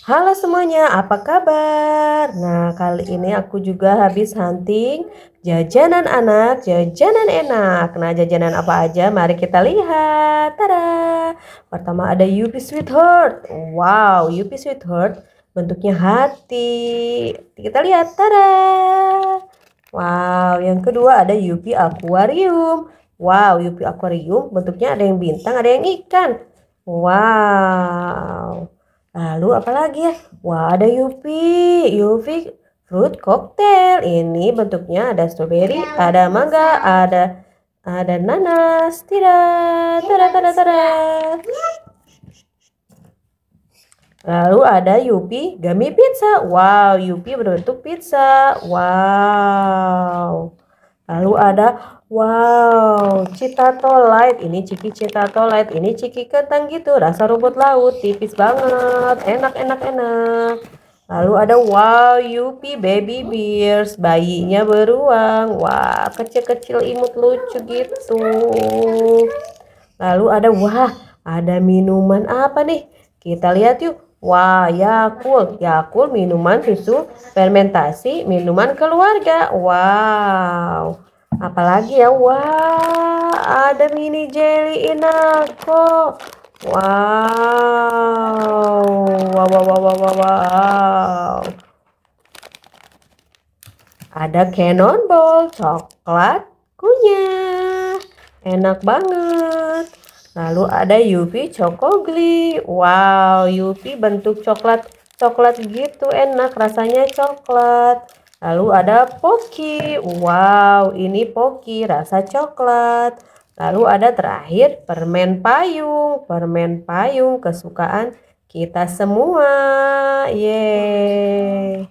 Halo semuanya, apa kabar? Nah, kali ini aku juga habis hunting jajanan anak, jajanan enak. Nah, jajanan apa aja? Mari kita lihat. Tada! Pertama ada Yupi Sweetheart. Wow, Yupi Sweetheart bentuknya hati. Kita lihat. Tada! Wow, yang kedua ada Yupi Aquarium. Wow, Yupi Aquarium bentuknya ada yang bintang, ada yang ikan. Wow. Lalu apa lagi ya? Wah ada Yupi, Yupi fruit cocktail. Ini bentuknya ada strawberry, ada mangga, ada ada nanas. Tidak, tada tada tada. Lalu ada Yupi gummy pizza. Wow, Yupi berbentuk pizza. Wow. Lalu ada wow, Citato Light. Ini ciki Citato Light, ini ciki kentang gitu, rasa rumput laut, tipis banget, enak enak enak. Lalu ada wow, Yupi Baby Bears, bayinya beruang. Wah, kecil-kecil imut lucu gitu. Lalu ada wah, ada minuman apa nih? Kita lihat yuk. Wah, Yakul. Yakul minuman susu fermentasi, minuman keluarga. Wow. Apalagi ya? Wah, ada mini jelly inako. Wow. Wow, wow, wow, wow, wow. wow. Ada cannonball coklat kunyah. Enak banget. Lalu ada Yupi Chocogli. Wow, Yupi bentuk coklat coklat gitu enak rasanya coklat. Lalu ada Poki. Wow, ini Poki rasa coklat. Lalu ada terakhir permen payung. Permen payung kesukaan kita semua. Yeay.